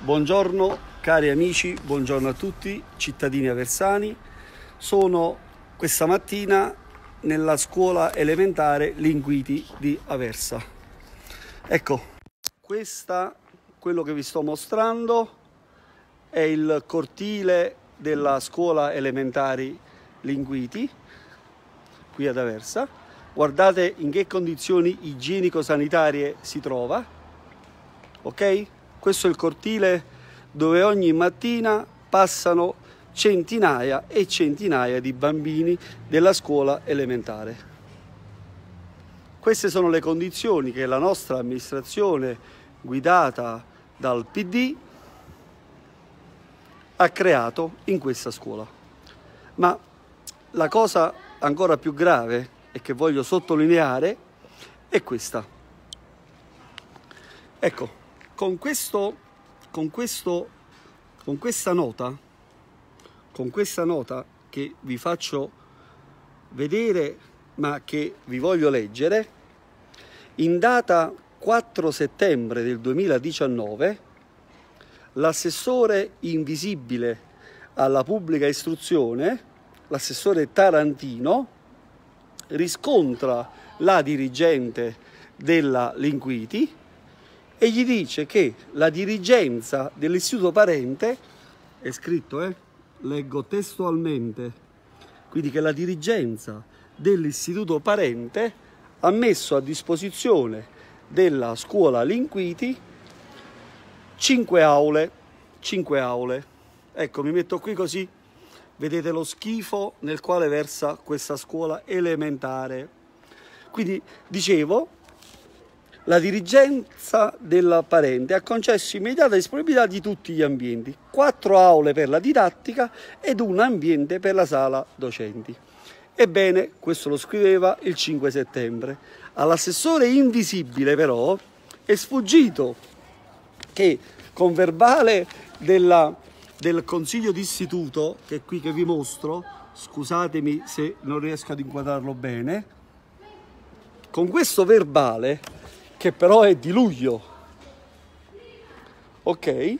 Buongiorno cari amici, buongiorno a tutti, cittadini aversani. Sono questa mattina nella scuola elementare Linguiti di Aversa. Ecco, questa, quello che vi sto mostrando è il cortile della scuola elementare Linguiti qui ad Aversa. Guardate in che condizioni igienico-sanitarie si trova. Ok? Questo è il cortile dove ogni mattina passano centinaia e centinaia di bambini della scuola elementare. Queste sono le condizioni che la nostra amministrazione, guidata dal PD, ha creato in questa scuola. Ma la cosa ancora più grave e che voglio sottolineare è questa. Ecco, con questo, con questo, con questa nota, con questa nota che vi faccio vedere ma che vi voglio leggere, in data 4 settembre del 2019 l'assessore invisibile alla pubblica istruzione, l'assessore Tarantino, riscontra la dirigente della Linguiti e gli dice che la dirigenza dell'istituto parente, è scritto, eh? leggo testualmente, quindi che la dirigenza dell'istituto parente ha messo a disposizione della scuola Linquiti 5 aule, 5 aule. Ecco, mi metto qui così vedete lo schifo nel quale versa questa scuola elementare. Quindi dicevo, la dirigenza della Parente ha concesso immediata disponibilità di tutti gli ambienti, quattro aule per la didattica ed un ambiente per la sala docenti. Ebbene, questo lo scriveva il 5 settembre. All'assessore invisibile però è sfuggito che con verbale della, del consiglio d'istituto, che è qui che vi mostro, scusatemi se non riesco ad inquadrarlo bene, con questo verbale che però è di luglio, ok?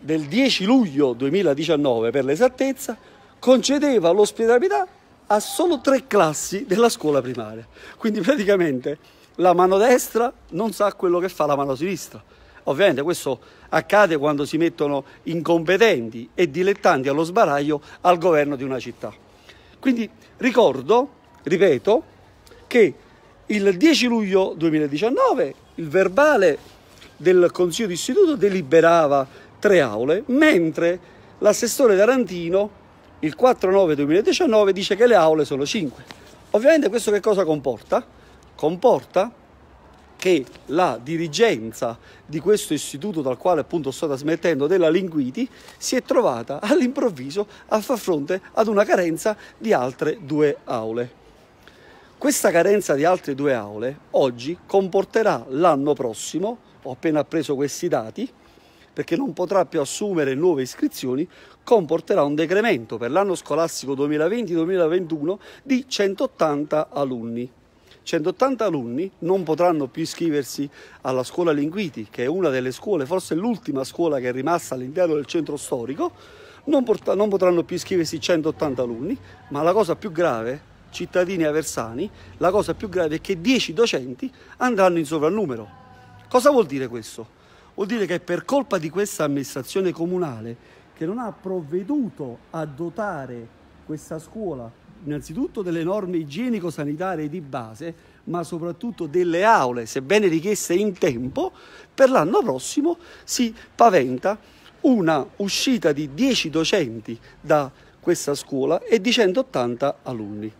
Del 10 luglio 2019 per l'esattezza, concedeva l'ospitalità a solo tre classi della scuola primaria. Quindi praticamente la mano destra non sa quello che fa la mano sinistra. Ovviamente questo accade quando si mettono incompetenti e dilettanti allo sbaraglio al governo di una città. Quindi ricordo, ripeto, che il 10 luglio 2019 il verbale del Consiglio d'Istituto deliberava tre aule, mentre l'assessore Tarantino il 4-9-2019 dice che le aule sono 5. Ovviamente questo che cosa comporta? Comporta che la dirigenza di questo istituto dal quale appunto sto trasmettendo della Linguiti si è trovata all'improvviso a far fronte ad una carenza di altre due aule. Questa carenza di altre due aule oggi comporterà l'anno prossimo, ho appena appreso questi dati, perché non potrà più assumere nuove iscrizioni, comporterà un decremento per l'anno scolastico 2020-2021 di 180 alunni. 180 alunni non potranno più iscriversi alla scuola Linguiti, che è una delle scuole, forse l'ultima scuola che è rimasta all'interno del centro storico, non, non potranno più iscriversi 180 alunni, ma la cosa più grave cittadini aversani, la cosa più grave è che 10 docenti andranno in sovrannumero. Cosa vuol dire questo? Vuol dire che per colpa di questa amministrazione comunale che non ha provveduto a dotare questa scuola innanzitutto delle norme igienico-sanitarie di base, ma soprattutto delle aule, sebbene richieste in tempo, per l'anno prossimo si paventa una uscita di 10 docenti da questa scuola e di 180 alunni.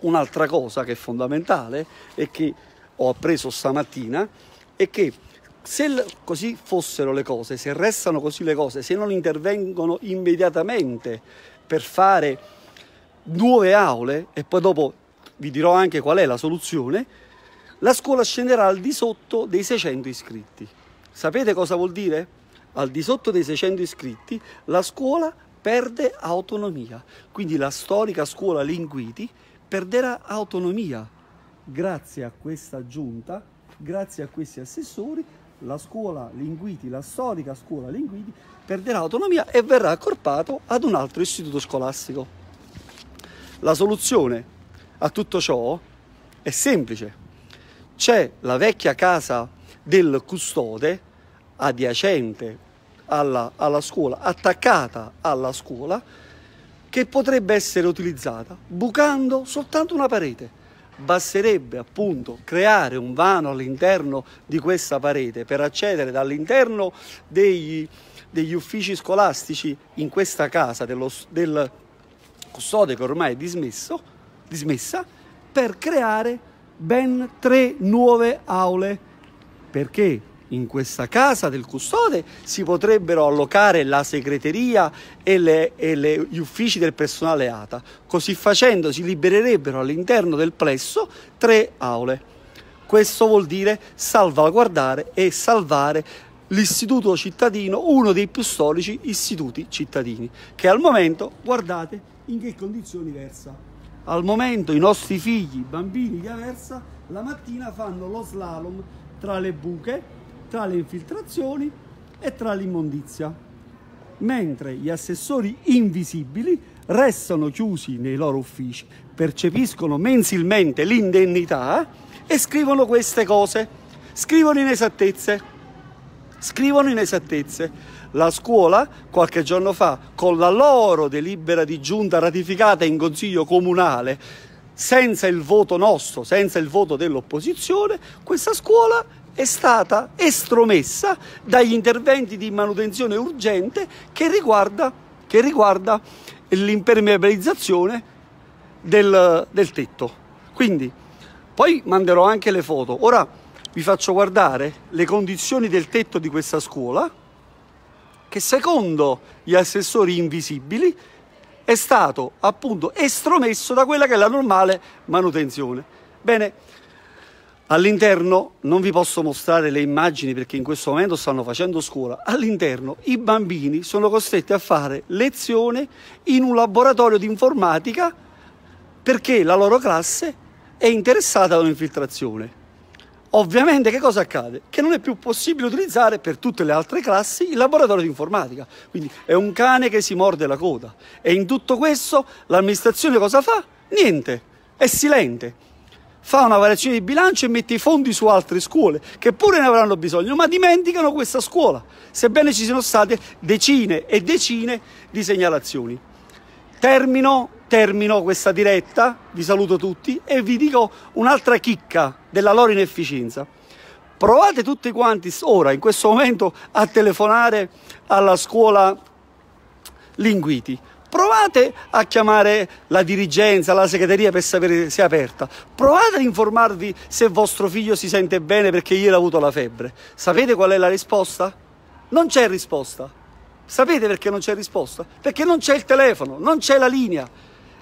Un'altra cosa che è fondamentale e che ho appreso stamattina è che se così fossero le cose, se restano così le cose, se non intervengono immediatamente per fare nuove aule e poi dopo vi dirò anche qual è la soluzione, la scuola scenderà al di sotto dei 600 iscritti. Sapete cosa vuol dire? Al di sotto dei 600 iscritti la scuola perde autonomia, quindi la storica scuola Linguiti perderà autonomia. Grazie a questa giunta, grazie a questi assessori, la scuola Linguiti, la storica scuola Linguiti, perderà autonomia e verrà accorpato ad un altro istituto scolastico. La soluzione a tutto ciò è semplice. C'è la vecchia casa del custode adiacente alla, alla scuola, attaccata alla scuola, che potrebbe essere utilizzata bucando soltanto una parete. Basterebbe appunto creare un vano all'interno di questa parete per accedere dall'interno degli, degli uffici scolastici in questa casa dello, del custode che ormai è dismesso, dismessa per creare ben tre nuove aule. Perché in questa casa del custode si potrebbero allocare la segreteria e, le, e le, gli uffici del personale ATA. Così facendo si libererebbero all'interno del plesso tre aule. Questo vuol dire salvaguardare e salvare l'istituto cittadino, uno dei più storici istituti cittadini, che al momento, guardate in che condizioni versa. Al momento i nostri figli, bambini di Aversa, la mattina fanno lo slalom tra le buche tra le infiltrazioni e tra l'immondizia, mentre gli assessori invisibili restano chiusi nei loro uffici, percepiscono mensilmente l'indennità e scrivono queste cose, scrivono inesattezze. Scrivono inesattezze. La scuola, qualche giorno fa, con la loro delibera di giunta ratificata in consiglio comunale, senza il voto nostro, senza il voto dell'opposizione, questa scuola è stata estromessa dagli interventi di manutenzione urgente che riguarda, che riguarda l'impermeabilizzazione del, del tetto. Quindi, poi manderò anche le foto. Ora vi faccio guardare le condizioni del tetto di questa scuola che secondo gli assessori invisibili è stato appunto estromesso da quella che è la normale manutenzione. Bene, All'interno non vi posso mostrare le immagini perché in questo momento stanno facendo scuola. All'interno i bambini sono costretti a fare lezione in un laboratorio di informatica perché la loro classe è interessata a un'infiltrazione. Ovviamente che cosa accade? Che non è più possibile utilizzare per tutte le altre classi il laboratorio di informatica. Quindi è un cane che si morde la coda. E in tutto questo l'amministrazione cosa fa? Niente, è silente fa una variazione di bilancio e mette i fondi su altre scuole che pure ne avranno bisogno, ma dimenticano questa scuola, sebbene ci siano state decine e decine di segnalazioni. Termino, termino questa diretta, vi saluto tutti e vi dico un'altra chicca della loro inefficienza. Provate tutti quanti ora, in questo momento, a telefonare alla scuola Linguiti Provate a chiamare la dirigenza, la segreteria per sapere se è aperta. Provate a informarvi se vostro figlio si sente bene perché ieri ha avuto la febbre. Sapete qual è la risposta? Non c'è risposta. Sapete perché non c'è risposta? Perché non c'è il telefono, non c'è la linea.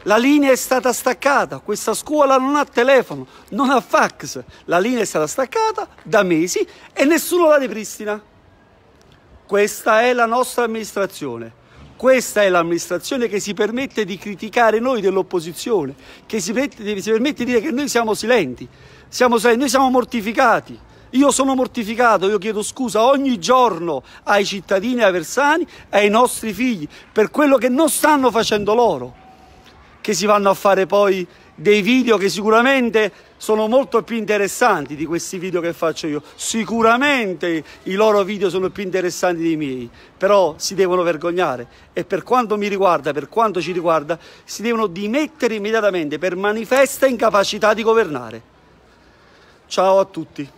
La linea è stata staccata, questa scuola non ha telefono, non ha fax. La linea è stata staccata da mesi e nessuno la ripristina. Questa è la nostra amministrazione questa è l'amministrazione che si permette di criticare noi dell'opposizione, che si permette, si permette di dire che noi siamo silenti, siamo silenti, noi siamo mortificati. Io sono mortificato, io chiedo scusa ogni giorno ai cittadini aversani e ai nostri figli per quello che non stanno facendo loro, che si vanno a fare poi dei video che sicuramente sono molto più interessanti di questi video che faccio io. Sicuramente i loro video sono più interessanti dei miei, però si devono vergognare e per quanto mi riguarda, per quanto ci riguarda, si devono dimettere immediatamente per manifesta incapacità di governare. Ciao a tutti.